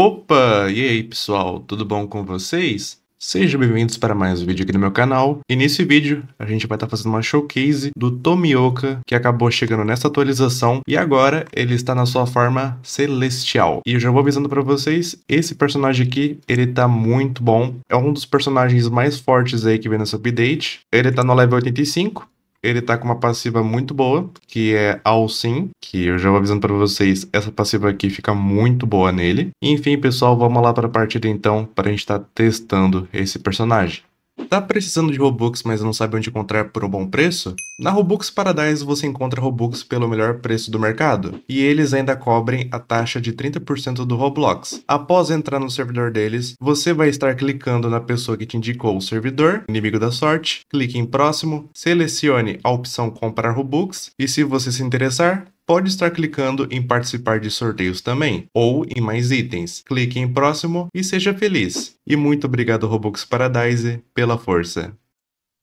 Opa! E aí pessoal, tudo bom com vocês? Sejam bem-vindos para mais um vídeo aqui no meu canal. E nesse vídeo a gente vai estar tá fazendo uma showcase do Tomioka, que acabou chegando nessa atualização e agora ele está na sua forma celestial. E eu já vou avisando para vocês, esse personagem aqui, ele tá muito bom. É um dos personagens mais fortes aí que vem nessa update. Ele tá no level 85, ele tá com uma passiva muito boa, que é Sim, que eu já vou avisando para vocês, essa passiva aqui fica muito boa nele. Enfim, pessoal, vamos lá para a partida então, para a gente estar tá testando esse personagem. Tá precisando de Robux, mas não sabe onde encontrar por um bom preço? Na Robux Paradise você encontra Robux pelo melhor preço do mercado, e eles ainda cobrem a taxa de 30% do Roblox. Após entrar no servidor deles, você vai estar clicando na pessoa que te indicou o servidor, inimigo da sorte, clique em próximo, selecione a opção comprar Robux, e se você se interessar, pode estar clicando em participar de sorteios também, ou em mais itens. Clique em próximo e seja feliz. E muito obrigado Robux Paradise pela força.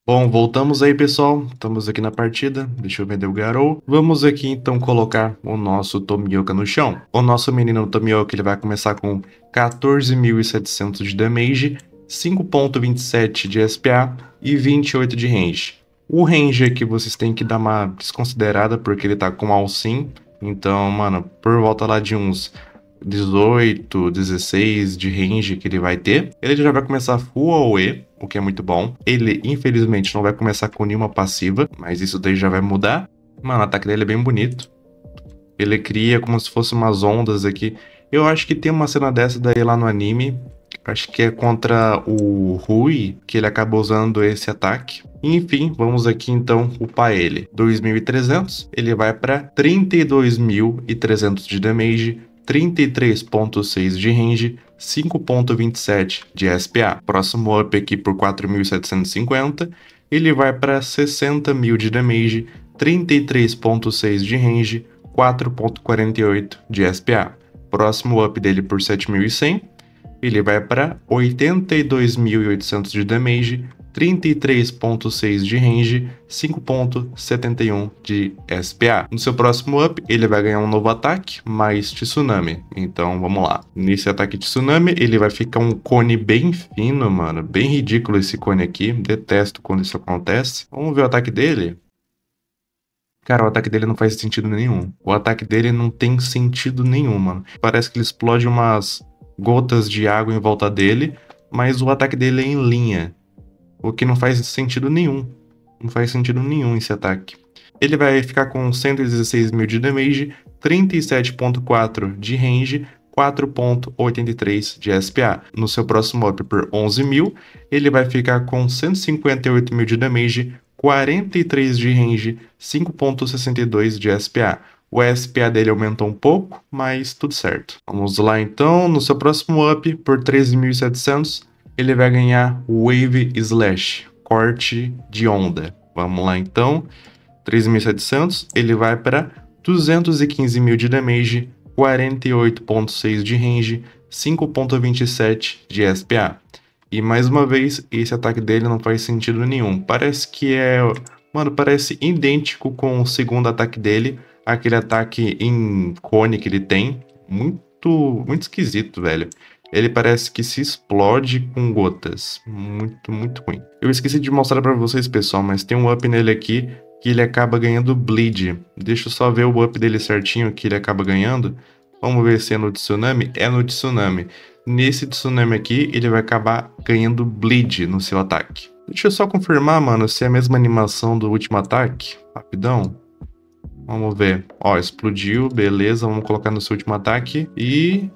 Bom, voltamos aí pessoal, estamos aqui na partida, deixa eu vender o Garou. Vamos aqui então colocar o nosso Tomioka no chão. O nosso menino Tomioka ele vai começar com 14.700 de damage, 5.27 de SPA e 28 de range. O range aqui vocês têm que dar uma desconsiderada, porque ele tá com alcim. Então, mano, por volta lá de uns 18, 16 de range que ele vai ter. Ele já vai começar full AOE, o que é muito bom. Ele, infelizmente, não vai começar com nenhuma passiva, mas isso daí já vai mudar. Mano, o ataque dele é bem bonito. Ele cria como se fosse umas ondas aqui. Eu acho que tem uma cena dessa daí lá no anime. Acho que é contra o Rui, que ele acaba usando esse ataque. Enfim, vamos aqui então upar ele. 2300, ele vai para 32.300 de damage, 33.6 de range, 5.27 de SPA. Próximo up aqui por 4.750, ele vai para 60.000 de damage, 33.6 de range, 4.48 de SPA. Próximo up dele por 7100, ele vai para 82.800 de damage, 33.6 de range, 5.71 de SPA. No seu próximo up, ele vai ganhar um novo ataque, mais Tsunami. Então, vamos lá. Nesse ataque de Tsunami, ele vai ficar um cone bem fino, mano. Bem ridículo esse cone aqui. Detesto quando isso acontece. Vamos ver o ataque dele? Cara, o ataque dele não faz sentido nenhum. O ataque dele não tem sentido nenhum, mano. Parece que ele explode umas gotas de água em volta dele, mas o ataque dele é em linha. O que não faz sentido nenhum. Não faz sentido nenhum esse ataque. Ele vai ficar com 116 mil de damage, 37.4 de range, 4.83 de SPA. No seu próximo up por 11 mil, ele vai ficar com 158 mil de damage, 43 de range, 5.62 de SPA. O SPA dele aumentou um pouco, mas tudo certo. Vamos lá então, no seu próximo up, por 13.700, ele vai ganhar Wave Slash, corte de onda. Vamos lá então, 13.700, ele vai para 215.000 mil de damage, 48.6 de range, 5.27 de SPA. E mais uma vez, esse ataque dele não faz sentido nenhum. Parece que é... Mano, parece idêntico com o segundo ataque dele, aquele ataque em cone que ele tem. Muito, muito esquisito, velho. Ele parece que se explode com gotas. Muito, muito ruim. Eu esqueci de mostrar para vocês, pessoal, mas tem um up nele aqui que ele acaba ganhando bleed. Deixa eu só ver o up dele certinho que ele acaba ganhando. Vamos ver se é no tsunami. É no tsunami. Nesse tsunami aqui, ele vai acabar ganhando bleed no seu ataque. Deixa eu só confirmar, mano, se é a mesma animação do último ataque. Rapidão. Vamos ver. Ó, explodiu, beleza. Vamos colocar no seu último ataque. E.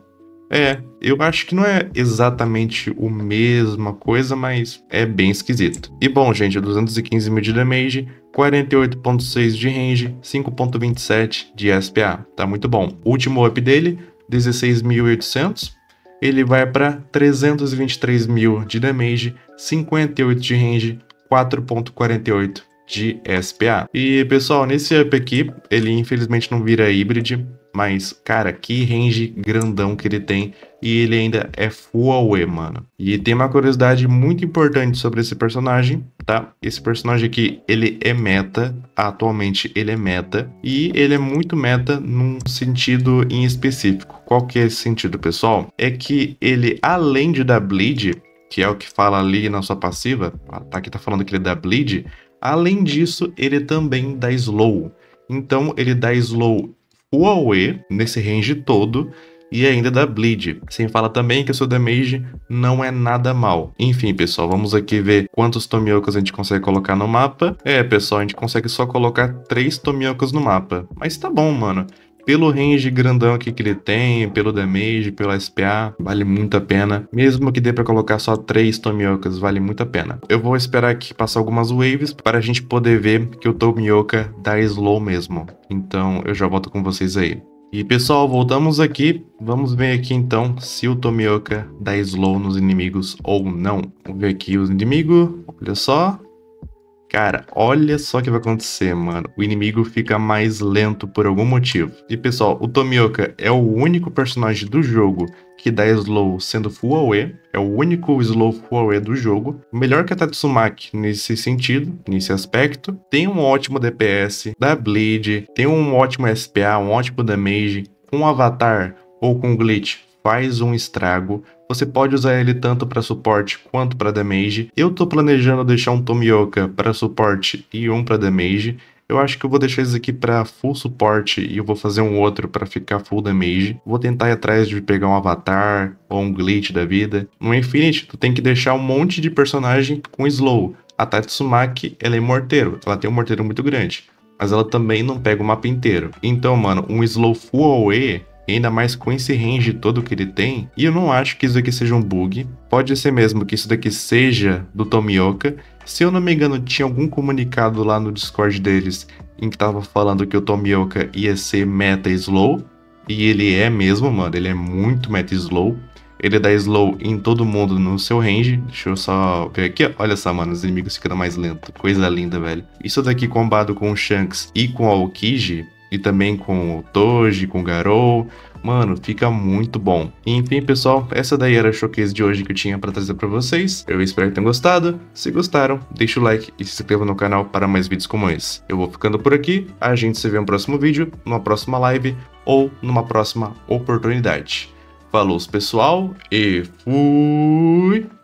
É, eu acho que não é exatamente o mesma coisa, mas é bem esquisito. E bom, gente, 215 mil de damage, 48.6 de range, 5.27 de SPA. Tá muito bom. Último up dele, 16.800. Ele vai para 323 mil de damage, 58 de range, 4.48 de SPA. E pessoal, nesse up aqui, ele infelizmente não vira híbride, mas cara, que range grandão que ele tem e ele ainda é full away, mano. E tem uma curiosidade muito importante sobre esse personagem, tá? Esse personagem aqui, ele é meta, atualmente ele é meta, e ele é muito meta num sentido em específico. Qual que é esse sentido, pessoal? É que ele, além de dar bleed, que é o que fala ali na sua passiva, tá aqui tá falando que ele dá bleed, Além disso, ele também dá slow. Então ele dá slow Huawei nesse range todo e ainda dá Bleed. Sem falar também que seu sua damage não é nada mal. Enfim, pessoal, vamos aqui ver quantos Tomiokas a gente consegue colocar no mapa. É, pessoal, a gente consegue só colocar 3 Tomiokas no mapa. Mas tá bom, mano pelo range grandão aqui que ele tem, pelo damage, pelo SPA, vale muito a pena. Mesmo que dê para colocar só três Tomiokas, vale muito a pena. Eu vou esperar aqui passar algumas waves para a gente poder ver que o Tomioka dá slow mesmo. Então eu já volto com vocês aí. E pessoal, voltamos aqui. Vamos ver aqui então se o Tomioka dá slow nos inimigos ou não. Vamos ver aqui os inimigos. Olha só. Cara, olha só o que vai acontecer, mano. O inimigo fica mais lento por algum motivo. E pessoal, o Tomioka é o único personagem do jogo que dá slow sendo full away, é o único slow full away do jogo. Melhor que a Tatsumaki nesse sentido, nesse aspecto. Tem um ótimo DPS, dá bleed, tem um ótimo SPA, um ótimo damage. Com um avatar ou com glitch faz um estrago. Você pode usar ele tanto para suporte quanto para damage. Eu tô planejando deixar um Tomioka para suporte e um para damage. Eu acho que eu vou deixar isso aqui para full suporte e eu vou fazer um outro para ficar full damage. Vou tentar ir atrás de pegar um avatar ou um glitch da vida. No Infinite tu tem que deixar um monte de personagem com slow. A Tatsumaki, ela é morteiro. Ela tem um morteiro muito grande mas ela também não pega o mapa inteiro. Então, mano, um slow full away ainda mais com esse range todo que ele tem, e eu não acho que isso daqui seja um bug. Pode ser mesmo que isso daqui seja do Tomioka. Se eu não me engano, tinha algum comunicado lá no Discord deles em que tava falando que o Tomioka ia ser meta slow. E ele é mesmo, mano. Ele é muito meta slow. Ele dá slow em todo mundo no seu range. Deixa eu só ver aqui. Olha só, mano. Os inimigos ficando mais lentos. Coisa linda, velho. Isso daqui combado com o Shanks e com o Aokiji e também com o Toji, com o Garou. Mano, fica muito bom. Enfim, pessoal, essa daí era a showcase de hoje que eu tinha para trazer para vocês. Eu espero que tenham gostado. Se gostaram, deixa o like e se inscreva no canal para mais vídeos como esse. Eu vou ficando por aqui. A gente se vê no próximo vídeo, numa próxima live ou numa próxima oportunidade. Falou, pessoal, e fui!